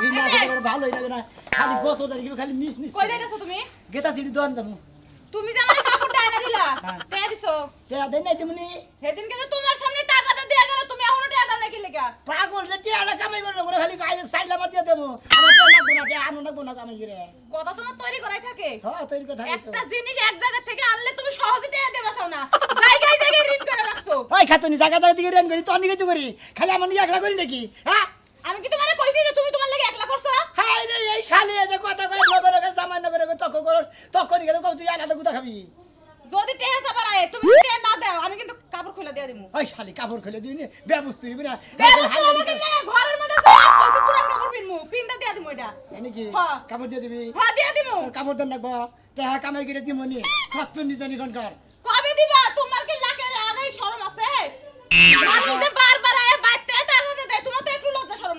খালি তুমি যে আমার হ্যাঁ। তুমি তোমার সামনে তুমি কথা তোমার তৈরি থাকে হ্যাঁ, তৈরি থাকে জিনিস এক থেকে তুমি সহজে খালি একলা করি নাকি হ্যাঁ? আমি কি তোমারে কইছি যে তুমি এই শালি যে কত করে নগর নগর সামান্য তক করো তক করে গেলে কত আলাদা গুতা খাবি যদি টেহে যাবার আয় তুমি টেহে না দাও আমি কিন্তু কাপড় খুলে দিয়ে দিমু ওই শালি কাপড় খুলে দিবি না ব্যবস্থা দিবি না ঘরের মধ্যে কত পুরান কাপড় পিনমু পিনটা দিয়ে দিমু এটা নাকি কাপড় দিয়ে দিবি হ্যাঁ দিয়ে দিমু কাপড় দেন লাগবা টাকা কামাই করে দিমু নি কত নিজনি কর কবে দিবা তোমার কি লাগে আগাই শরম আছে মানুষ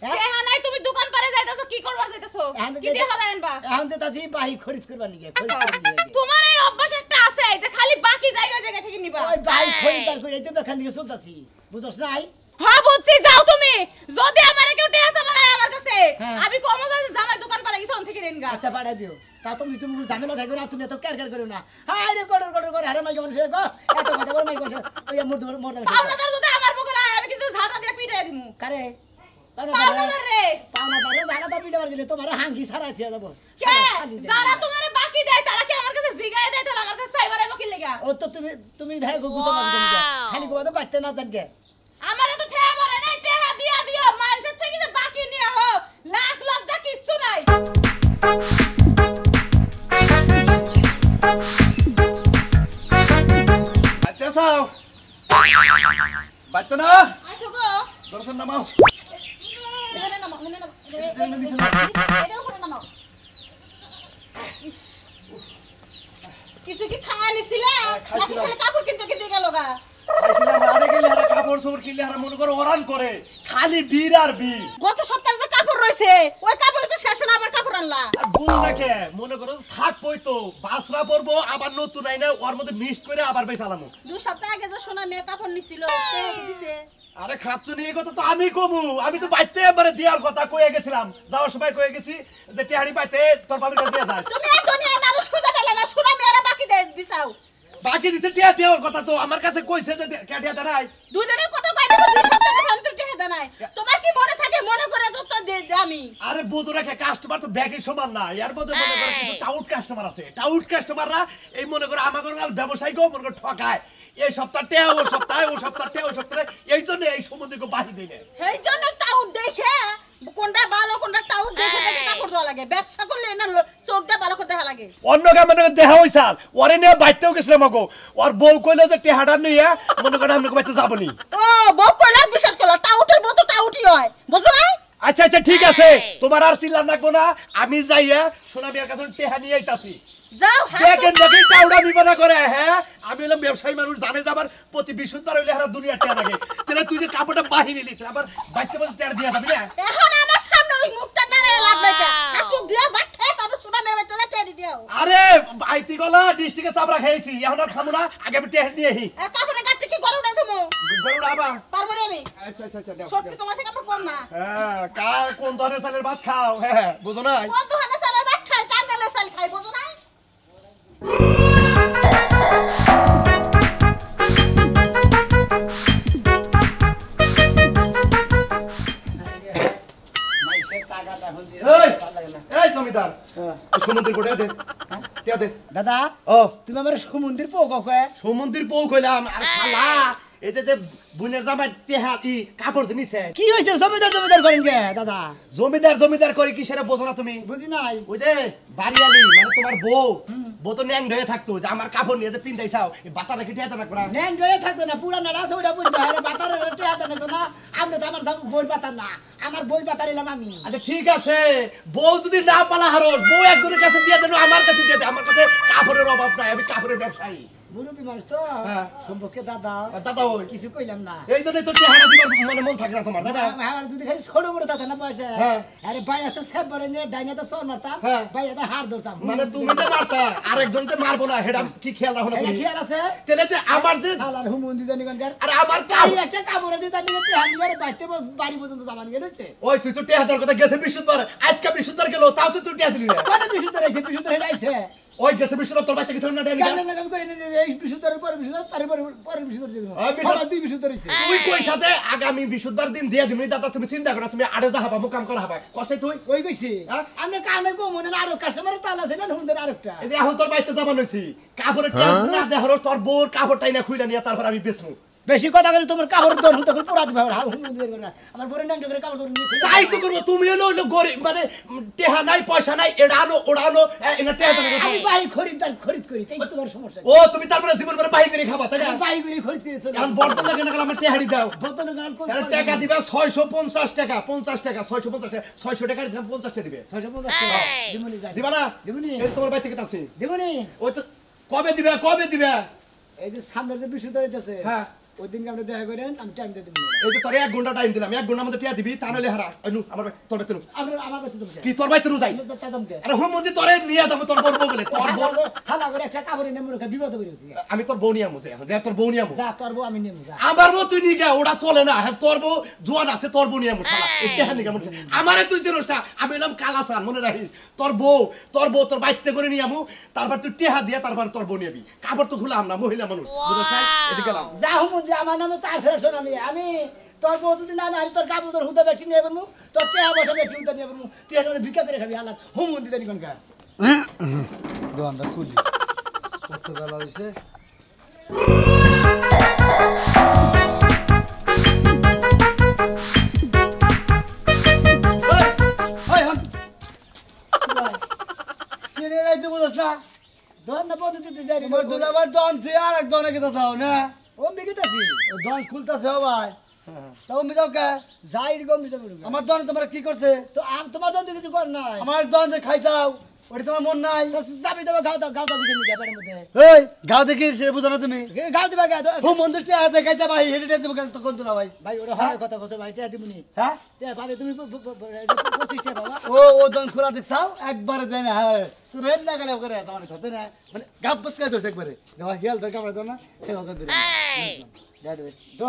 হ্যাঁ? দোকান পারে যাইতাছো কি করবার যাইতাছো কি আচ্ছা, হ্যাঁ। হ্যাঁ, কাছে আমি কম যাই দোকান পারে গিয়ে থেকে আচ্ছা, দেন তুমি তুমি ঝামেলা থাকবে না কথা যদি আমার মুখে লাগে আমি কিন্তু ঝাড়া দিয়ে কারে তোমার হাঙ্গি সারা দিয়ে দেবো যারা তোমার বাকি দেয় তারা কি আমার কাছে জিগায় দেয় তাহলে আমার কাছে সাইবার এমন কি লেগা ও তো তুমি তুমি ধাই গো গুতো মার দিন খালি গোবা তো বাচ্চা না জানকে আমার তো ঠেয়া মরে না ঠেয়া দিয়া দিয়া মানুষের থেকে তো বাকি নিয়ে হো লাখ লজ্জা কিছু নাই বাচ্চা সাও বাচ্চা না আসো গো দর্শন নামাও কিছু কি যে কাপড় রয়েছে আবার কাপড় আনলা আর বুঝ মনে করো থাক পই তো বাসরা পরবো আবার নতুন আইনা ওর মধ্যে মিক্স করে আবার বেসালামু দু সপ্তাহ আগে যে সোনা মেয়ে কাপড় নিছিল আরে খাচ্ছ নিয়ে কথা তো আমি কমু আমি তো বাইতে একবারে দেওয়ার কথা কয়ে গেছিলাম যাওয়ার সময় কয়ে গেছি যে টেহারি পাইতে তোর বাবির কাছে দিয়ে যাস তুমি একদমই মানুষ খুঁজে পেলে না শুনাম এরা বাকি দিয়ে দিছাও বাকি দিতে টিয়া দেওয়ার কথা তো আমার কাছে কইছে যে কে টিয়া দুই দুজনের কথা কয় না দুই সপ্তাহে কাছে অন্তর টিয়া দেনাই তোমার কি মনে থাকে মনে করে তো তো আমি আরে বোঝো রেখে কাস্টমার তো ব্যাগের সমান না এর মধ্যে মনে করে কিছু টাউট কাস্টমার আছে টাউট কাস্টমাররা এই মনে করে আমাগর আর গো মনে করে ঠকায় এই সপ্তাহে টিয়া ও সপ্তাহে ও সপ্তাহে টিয়া ও সপ্তাহে এই জন্য এই সম্বন্ধে কো বাহি দিলে এই জন্য টাউট দেখে কোনটা ভালো কোনটা টাউট লাগে ব্যবসা করলে চোখ দিয়ে ভালো করে দেখা লাগে অন্য মানে ওরে নিয়ে বাইতেও গেছিলাম ওর বউ কইলো যে টেহাটা নিয়ে মনে করেন আমরা বাইতে যাবনি ও বউ কইলো আর বিশ্বাস করলো টাউটের টাউটি হয় বুঝো না আচ্ছা আচ্ছা ঠিক আছে তোমার আর চিল্লা লাগবো না আমি যাইয়া সোনা বিয়ার কাছে টেহা নিয়ে আইতাছি যাও দেখেন ডিস্ট্রিক্টে চাবরা খেয়েছি এখন খামু না আগে আমি টের দিয়ে আহি কি করো না তুমি আচ্ছা, আচ্ছা, আচ্ছা, তোমার সে কাপড় না হ্যাঁ, কার কোন ধরনের চালের ভাত খাও হ্যাঁ বুঝো না হ্যাঁ। দাদা ও তুমি আমার সমুদ্রের পৌ কয়ে সমুদ্রের যে বুনে জামাই তেহা ই কাপড় নিছে কি হয়েছে জমিদার জমিদার করেন দাদা জমিদার জমিদার করে কি সেটা বোঝো না তুমি বুঝি নাই ওই যে বাড়িয়ালি মানে তোমার বউ বতো ন্যাং ধয়ে থাকতো যে আমার কাপড় নিয়ে যে পিন্দাই চাও বাতারে কি ঠেয়াতে রাখবো ন্যাং ধয়ে থাকতো না পুরানা রাস ওইটা বুঝতে হয় বাতারে ঠেয়াতে না তো না আপনি তো আমার বই বাতার না আমার বই বাতার এলাম আমি আচ্ছা ঠিক আছে বউ যদি না পালা হারস বউ একজনের কাছে দিয়ে দেন আমার কাছে দিয়ে দে আমার কাছে কাপড়ের অভাব নাই আমি কাপড়ের ব্যবসায়ী মুরব্বী মারবো না হেডা কি খেয়াল রাখো না আছে আমার যে শালার হুমুন দিজা নিগনকার আরে আমার কাই একটা কামড়ে দিজা নিগন জামান গেল ওই তুই তো টেহাদার কথা গেছে বিশুদ্ধ আজকে বিশুদ্ধ গেল তাও তুই তুই টেহা দিলি না মানে বিশুদ্ধ বিশুদ্ধ ওই গেছে তোর বাইতে না না আমি এই পরে পরে পরে দিয়ে আমি তুই কই সাথে আগামী বিশুদ্ধার দিন দিয়ে দিমনি দাদা তুমি চিন্তা করো তুমি আড়ে যা হাবা মুকাম করা হাবা কষ্ট তুই ওই কইছি হ্যাঁ? আমি কানে কো মনে না আরো কাস্টমার তালা ছিলেন হুনদের আরেকটা এই এখন তোর বাইতে যাবা নইছি কাপড়ের হ্যাঁ? টান না দেহর তোর বোর কাপড় টাইনা খুইলা নিয়া তারপর আমি বেচমু বেশি কথা বলে তোমার কাপড় দর হতে পুরা দিবে হাল হুন দিবে না আমার বড় নাম করে কাপড় দর তাই তো করব তুমি এলো গরিব মানে টেহা নাই পয়সা নাই এড়ানো ওড়ানো এটা টেহা তুমি আমি বাই খরিদার খরিদ করি তাই তোমার সমস্যা ও তুমি তারপরে মানে জীবন ভরে বাই করে খাবা তাই না বাই করে খরিদ করে এখন বর্তন লাগে না আমার টেহাড়ি দাও বর্তন গাল কোন টাকা দিবা 650 টাকা 50 টাকা 650 টাকা 600 টাকা দিবা 50 টাকা দিবে 650 টাকা হ্যাঁ। দিমনি যাই দিবা না দিমনি এই তোমার বাই থেকে আছে দিমনি ও তো কবে দিবে কবে দিবে এই যে সামনের যে বিষয় ধরে হ্যাঁ ওই দিনকে আপনি দেখা করেন আমি টাইম এই যে এক ঘন্টা টাইম দিলাম এক ঘন্টার মধ্যে দিবি তা নাহলে হারা আমার তোর বাইতে আমার বাইতে তুমি কি তোর বাইতে যাই আরে মন্দির তোরে নিয়ে যাবো তোর বউ বলে তোর বউ করে একটা বিপদ আমি তোর বউ নিয়ে যা তোর বউ নিয়ে যা তোর বউ আমি আমার বউ তুই নিয়ে ওটা চলে না হ্যাঁ তোর বউ জোয়ান আছে তোর বউ নিয়ে এটা হ্যাঁ নিয়ে আমারে তুই যে রোস্টা আমি এলাম কালাসান মনে রাখিস তোর বউ তোর বউ তোর বাইতে করে নিয়ে আমু তারপর তুই টেহা দিয়ে তারপর তোর বউ নিয়ে কাপড় তো খুলাম না মহিলা মানুষ বুঝতে গেলাম যা হুম যদি আমার নামে চার ফেরশন আমি আমি তোর বউ যদি না আমি তোর গাবু তোর হুদে ব্যক্তি নিয়ে বলবো তোর টেয়া বসা বেটি হুদা নিয়ে বলবো তুই এটা ভিক্ষা করে খাবি আল্লাহ হুম মন্দির দেনি কোনকা দোকানটা খুলি কত বেলা হইছে দোকান না পদ্ধতিতে যাই তোমার দুলাবার দোকান তুই আর এক দোকানে কেটে যাও না ও বিকে আছি দন খুলতাছে ও ভাই যাই গো আমার দন তোমরা কি করছে তো আম তোমার দন কিছু কর না আমার দন খাই যাও ওটা তোমার মন নাই চাপি দেবো গাও দাও গাও দাও বুঝে নিয়ে ব্যাপারের মধ্যে এই গাও দেখি সেটা বুঝো না তুমি গাও দিবা গাও ও মন্দির টিয়া হাতে খাইতে ভাই হেঁটে টিয়া দেবো কেন তখন তো না ভাই ভাই ওটা হয় হ্যাঁ? কথা কথা ভাই টিয়া দিবনি হ্যাঁ টিয়া পাবে তুমি পঁচিশ টিয়া বাবা ও ও জন খোলা দেখছাও একবারে যাই না হ্যাঁ সুরেন না গেলে করে তোমার সাথে না মানে গাপ পচকায় ধরছে একবারে দেওয়া হিয়াল দরকার না সেবা করে দিলে আমি তো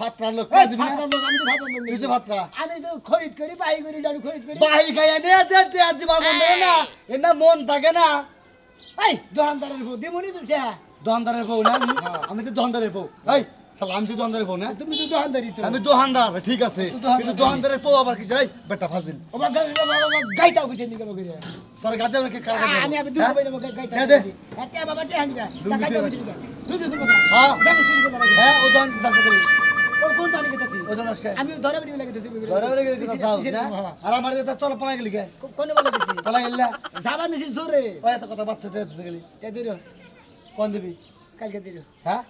ফাত্রা মন থাকে না দোকানদারের বউ দোকানদারের বউ না হ্যাঁ। আমি তো দোকানদারের বউ আমি তুমি আমি ঠিক আছে হ্যাঁ? দে হ্যাঁ। হ্যাঁ, কোন কথা দিবি কালকে দিল হ্যাঁ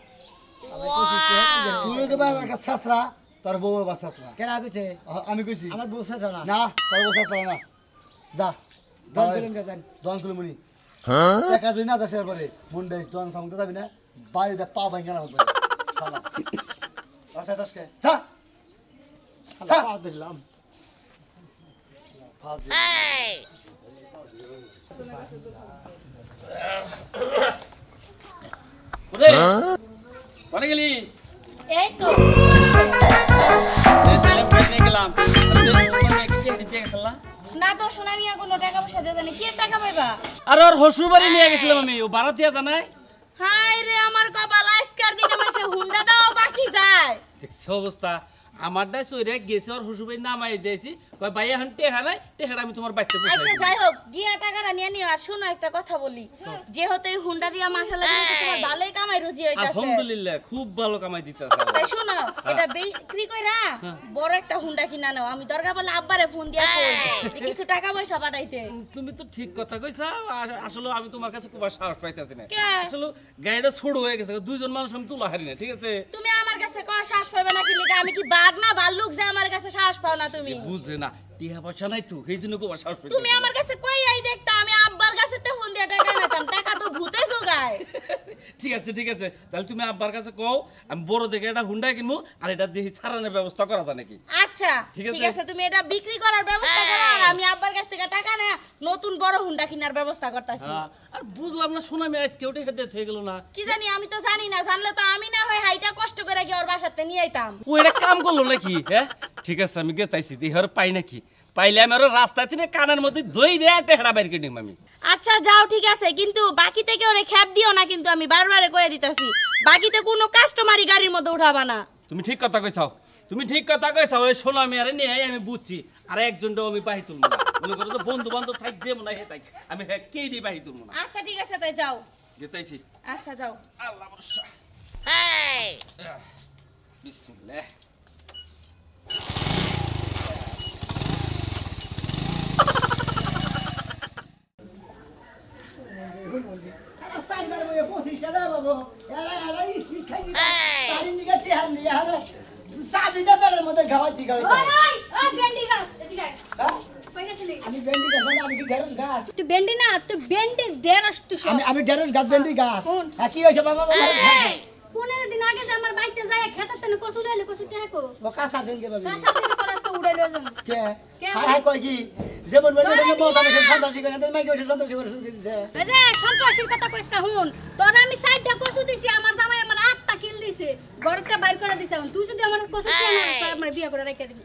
হ্যাঁ, তুইও যে একটা ছাত্রা তোর বউ বা ছাত্রা কেন কইছে আমি কইছি আমার বউ ছাত্রা না না তোর বউ ছাত্রা না যা দন করেন গেছেন দন করে মুনি হ্যাঁ একা যদি না দাসের পরে মুন্ডে দন সঙ্গে যাবি না বাড়িতে পা ভাঙে না হবে শালা রাস্তায় দশকে যা শালা পা দিলাম এই Huh? কোনে গেলি এই তো না তো শোনা আমি কোনো টাকা পয়সা দিয়ে জানি টাকা পাইবা আর ওর হসুর বাড়ি নিয়ে আমি ও জানাই হাই রে আমার কপাল আজকার দিনে মাঝে হুন্ডা দাও বাকি যায় দেখছো অবস্থা আমার দায় চৈরে গেছে ওর হসুর বাড়ি নামাই দিয়েছি কয় হন আমি তোমার বাচ্চা আচ্ছা যাই হোক গিয়া নিও আর শোনো একটা কথা বলি হুন্ডা দিয়া মাশাআল্লাহ তোমার ভালোই কামাই রুজি হইতাছে আলহামদুলিল্লাহ খুব ভালো কামাই তাই শোনো হ্যাঁ। এটা বিক্রি কইরা হ্যাঁ। বড় একটা হুন্ডা কিনা নাও আমি দরকার আব্বারে ফোন দিয়া কই কিছু টাকা পয়সা পাঠাইতে তুমি তো ঠিক কথা কইছা আসলে আমি তোমার কাছে খুব সাহস পাইতাছি না আসলে গাড়িটা ছোট হয়ে গেছে দুইজন মানুষ আমি তুলা হারি না ঠিক আছে তুমি আমার কাছে কয় সাহস পাবে না কি আমি কি বাঘ না ভাল্লুক যে আমার কাছে সাহস পাও না তুমি বুঝে না টিয়া পয়সা নাই তো এই জন্য গোবা সাহস তুমি আমার কাছে কই আই দেখতা আমি আব্বার কাছে তে ফোন দিয়া টাকা নিতাম টাকা তো ভূতে জোগায় ঠিক আছে ঠিক আছে তাহলে তুমি আব্বার কাছে কও আমি বড় দেখে এটা হুন্ডা কিনবো আর এটা দিয়ে ছাড়ানোর ব্যবস্থা করা যায় নাকি আচ্ছা ঠিক আছে তুমি এটা বিক্রি করার ব্যবস্থা করো আর হ্যাঁ। আমি আব্বার কাছ থেকে টাকা না নতুন বড় হুন্ডা কেনার ব্যবস্থা করতেছি হ্যাঁ, আর বুঝলাম না শোনা মে আজকে ওটা হেদে হয়ে গেল না কি জানি আমি তো জানি না জানলে তো আমি না হয় হাইটা কষ্ট করে কি ওর বাসাতে নিয়ে আইতাম ও এটা কাম করলো নাকি হ্যাঁ ঠিক আছে আমি তাইছি দিহর পাই নাকি পাইলে আমি আর রাস্তা থেকে কানের মধ্যে দই রেটে হেড়া বাইর কিনিম আমি আচ্ছা যাও ঠিক আছে কিন্তু বাকি কেউ রে খেপ দিও না কিন্তু আমি বারবারে কয়ে দিতেছি বাকিতে কোনো কাস্টমারি গাড়ির মধ্যে উঠাবা না তুমি ঠিক কথা কইছো তুমি ঠিক কথা কইছো ওই শোনো আমি আরে নিয়ে আমি বুঝছি আর একজন একজনটাও আমি পাই তুমি না মনে করো তো বন্ধু বান্ধব থাক যে মনে হয় থাক আমি কে দি পাই তুমি না আচ্ছা ঠিক আছে তাই যাও যেতেছি আচ্ছা যাও আল্লাহ ভরসা এই বিসমিল্লাহ বেন্ডি না তুই বেন্ডি দেড় আসতো আমি আমি দেড় গাছ বেন্ডি গাছ হ্যাঁ, কি হয়েছে বাবা পনেরো দিন আগে যে করতে না কসু লাইলে কসু টাকা কো ও কাঁচা দিন গে বাবি কাঁচা থেকে দিছে এই কথা কইছ না হুন আমি সাইডটা কসু দিছি আমার জামাই আমার আটটা কিল দিছে ঘরতে বাইর করে দিছে তুই যদি আমার কসু টাকা আমার বিয়ে করে রাখিয়া দিবি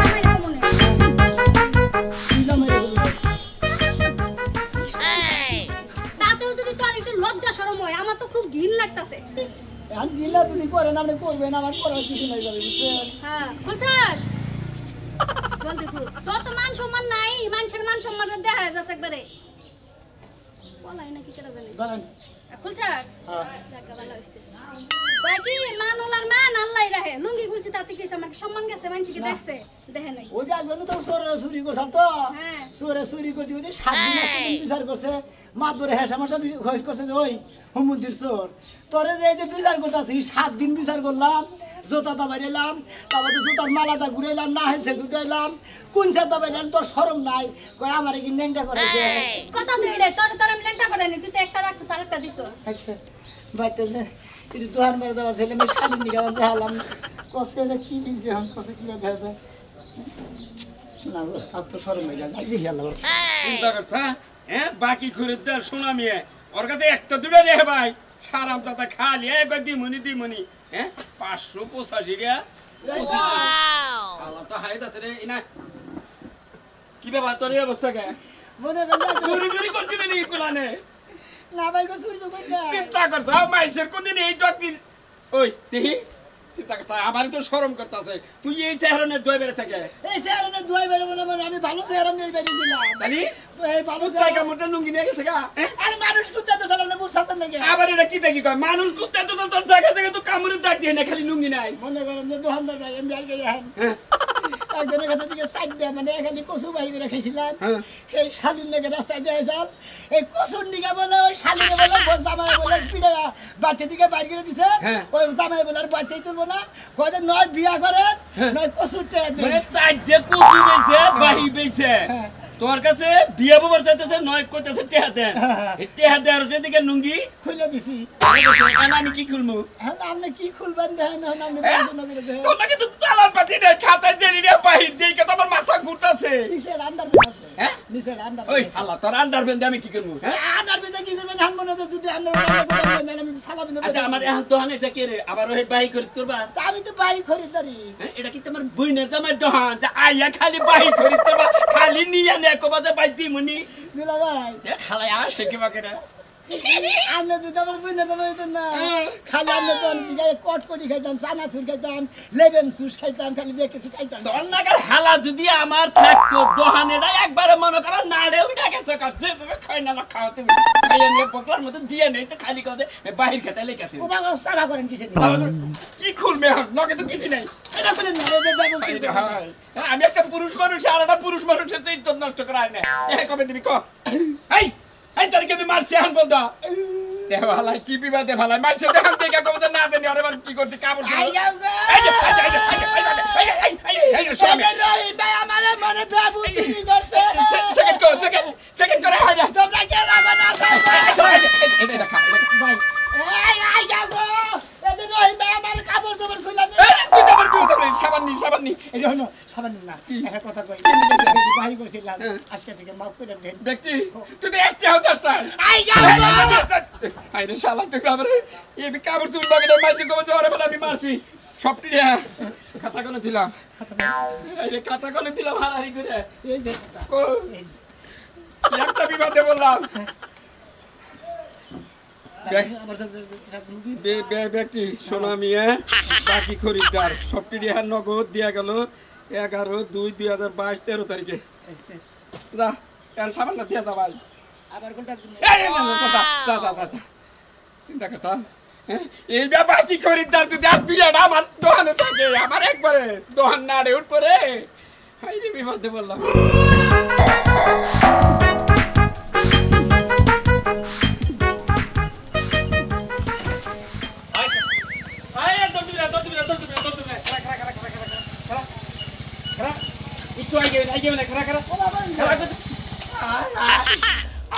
হয় আমার তো খুব ঘিন লাগতেছে যদি করেন আপনি করবেন আমার করার কিছু নাই যাবে হ্যাঁ জলদি খুল তোর তো মান সম্মান নাই মানুষের মান সম্মান দেখা যাচ্ছে একবারে বলাই নাকি বলেন খুলছাস হ্যাঁ। ভালো হইছে বাকি মান ওলার মান আল্লাহ রাহে লুঙ্গি খুলছি তাতে কি আমার সম্মান গেছে মানুষকে দেখছে হ্যাঁ। হ্যাঁ। তোরে সাত দিন বিচার করলাম জোতাটা কোন তোর সরম নাই কই আমার কি ন্যাংটা করেছে কথা তুই রে তোর তোর ন্যাংটা করে নি তুই তো একটা রাখছিস আচ্ছা, মেরে দেওয়ার ছেলে মেয়ে শালিন দিকে আমার কি দিয়েছে কষ্ট কি দেখা যায় হ্যাঁ? বাকি খরিদ্দার শোনা মেয়ে ওর কাছে একটা দুটো রে ভাই সারাম চাতা খালি একবার দিমুনি দিমুনি হ্যাঁ পাঁচশো পঁচাশি রে আল্লাহ তো হাইত আছে রে ইনা কি ব্যাপার তোর অবস্থা কে মনে করলে চুরি চুরি চিন্তা করছ মাইসের কোনদিন এই ডাকিল ওই দেখি চিন্তা করতে আমারই তো তুই থাকে এই চেহারনে দুই বেড়ে বলে আমি ভালো চেহারা নিয়ে বেরিয়ে দিলাম তাহলে এই হ্যাঁ? মানুষ কুত্তা তো কি দেখি কয় মানুষ কুত্তা তো তোর জায়গা জায়গা তো কামড়ে দাগ দিয়ে খালি লুঙ্গি নাই মনে করেন যে একজনের কাছে থেকে চারটা মানে খালি কচু বাইবে রেখেছিলাম হ্যাঁ। এই শালির লেগে রাস্তায় দেওয়া চাল এই কচুর নিকে বলে ওই শালিকে বলে জামাই বলে পিড়ে বাচ্চা দিকে বাইর করে দিছে হ্যাঁ। ওই জামাই বলে আর বাচ্চাই তুলবো না কয়ে নয় বিয়া করেন হ্যাঁ। নয় কচুর মানে চারটে কচু বেছে বাহি বেছে তোর কাছে বিয়া বাবার চাইতেছে নয় কইতেছে টেহা দেন টেহা দেওয়ার সেদিকে নুঙ্গি খুলে দিছি আমি কি খুলমু আপনি কি খুলবেন দেখেন আমি তোর লাগে তো চালান পাতি নাই খাতায় জেনে রিডিয়া বাহির দিয়ে কত আমার মাথা ঘুরতাছে নিচে আন্ডার আছে হ্যাঁ নিচে আন্ডার ওই শালা তোর আন্ডার বেঁধে আমি কি করবো আন্ডার বেঁধে কি করবেন না যদি আন্ডার বেঁধে আমি শালা বেঁধে আচ্ছা আমার এখন তো হানে যাকে রে আবার ওই বাই তোরবা আমি তো বাই খরিদারি হ্যাঁ, এটা কি তোমার বইনের দামের দোহান আইয়া খালি বাই খরিদ তোরবা খালি নিয়ে আমি একবারে বাইদি মুনি দিলা ভাই খালাই আসে কি বাকেরা হ্যাঁ। খাইতাম খাইতাম খালি খাইতাম যদি আমার মনে করো নাড়ে উঠে দিয়ে খালি বাহির করেন কি নকে তো কিছু এটা হ্যাঁ, আমি একটা পুরুষ মানুষ আর একটা পুরুষ মানুষের তো ইজ্জত নষ্ট করা হয় না কবে তুমি কম এই তোর কেবি মারছি আন বলতো দেওয়ালাই কি বিবাদে ফালাই মাইছে দেখান দেখে কমতে না জানি আরে বার কি করছে কাপড় এই যাও গো এই যে এই যে এই যে এই যে এই যে এই যে স্বামী রহি ভাই আমার মনে বাবু কি করছে সেকেন্ড কো সেকেন্ড সেকেন্ড করে হাজা তোমরা কে রাগনা ভাই এই আই যাও গো রহিম কাপড় চোপড় খুলে দে আরে তুই তো আমার বিয়ে করবি সাবান নি সাবান আমি মারছি সবটি রে হ্যাঁ। খাতা কলে দিলাম এই খাতা দিলাম হারাহারি করে একটা বিবাদে বললাম হ্যাঁ। ব্যক্তি সোনা মিয়া বাকি খরিদ্দার সবটি নগদ দিয়া গেল এগারো দুই দুই হাজার বাইশ তেরো তারিখে আচ্ছা। সামান না দিয়া চিন্তা এই খরিদ্দার যদি আর দুই আমার একবারে না বললাম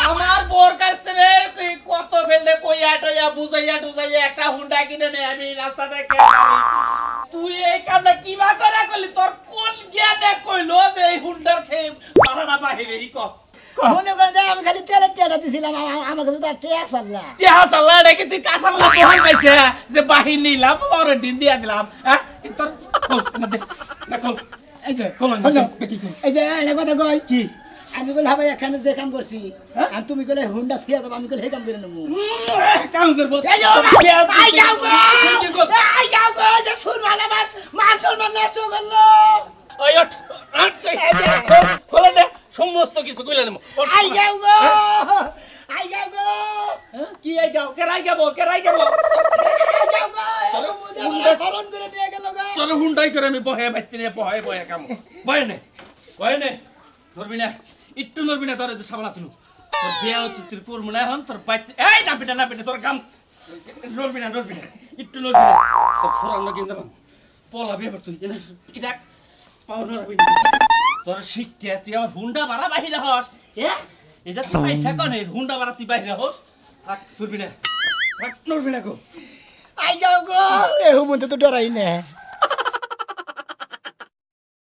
আমার বোর কাছ থেকে কত ফেললে কইয়া টইয়া বুঝাইয়া টুজাইয়া একটা হুন্ডা কিনে নে আমি রাস্তা থেকে তুই এই কামটা কিবা করে করলি তোর কোন জ্ঞানে কইলো যে এই হুন্ডার খেয়ে মারানা বাহিরে ই কর আমি খালি তেলের টেটা দিছিলাম আমার কাছে তার টেহা চাল্লা টেহা চাল্লা এটা কিন্তু কাঁচা মালা পাইছে হ্যাঁ? যে বাহির নিলাম পরের দিন দিয়ে দিলাম হ্যাঁ তোর আমি হ্যাঁ এখানে যে কাম করছি হ্যাঁ? আর তুমি হুন্ডা ছিয়া আমি কাম করে কাম আই যাও সমস্ত কিছু কইলে নেবো আই যাও গো আই হ্যাঁ? যাও গো কি আই যাও কেরাই যাবো কেরাই যাবো আই যাও তোকে হুন্ডাই করে আমি বহে বাইতে নিয়ে বহে বহে কাম বহে নে বহে নে ধরবি না একটু নড়বি না তোর সামলা তুলু তোর বিয়া হচ্ছে তোর করবো না এখন তোর বাইতে এই না বেটা না বেটা তোর কাম নড়বি না নড়বি না একটু নড়বি না তোর থোড়া না কিনতে পারবো পলাবি এবার তুই এটা পাও নড়বি না তোর শিক্ষা তুই আমার হুন্ডা বাড়া বাহিরে হস হ্যাঁ এটা তুই পাইছা কনে হুন্ডা বাড়া তুই বাহিরে হস থাক নড়বি না থাক নড়বি না গো আই যাও গো এ হুমন্ত তো ডরাই না